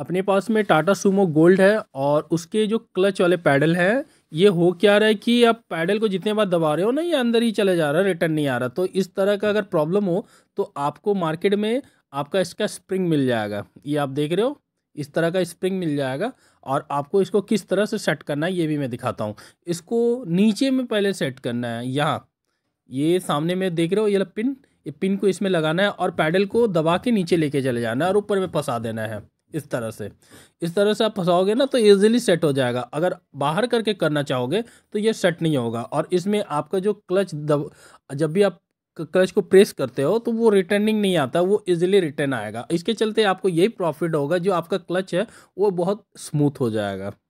अपने पास में Tata Sumo gold है और उसके जो क्लच वाले पैडल हैं ये हो क्या रहा है कि आप पैडल को जितने बार दबा रहे हो ना ये अंदर ही चले जा रहा है रिटर्न नहीं आ रहा तो इस तरह का अगर प्रॉब्लम हो तो आपको मार्केट में आपका इसका स्प्रिंग मिल जाएगा ये आप देख रहे हो इस तरह का स्प्रिंग मिल जाएगा और आपको इसको किस तरह से सेट करना है ये भी मैं दिखाता हूँ इसको नीचे में पहले सेट करना है यहाँ ये सामने में देख रहे हो ये पिन ये पिन को इसमें लगाना है और पैडल को दबा के नीचे लेके चले जाना है और ऊपर में फंसा देना है इस तरह से इस तरह से आप फंसाओगे ना तो ईजिली सेट हो जाएगा अगर बाहर करके करना चाहोगे तो ये सेट नहीं होगा और इसमें आपका जो क्लच दब जब भी आप क्लच को प्रेस करते हो तो वो रिटर्निंग नहीं आता वो इजीली रिटर्न आएगा इसके चलते आपको यही प्रॉफिट होगा जो आपका क्लच है वो बहुत स्मूथ हो जाएगा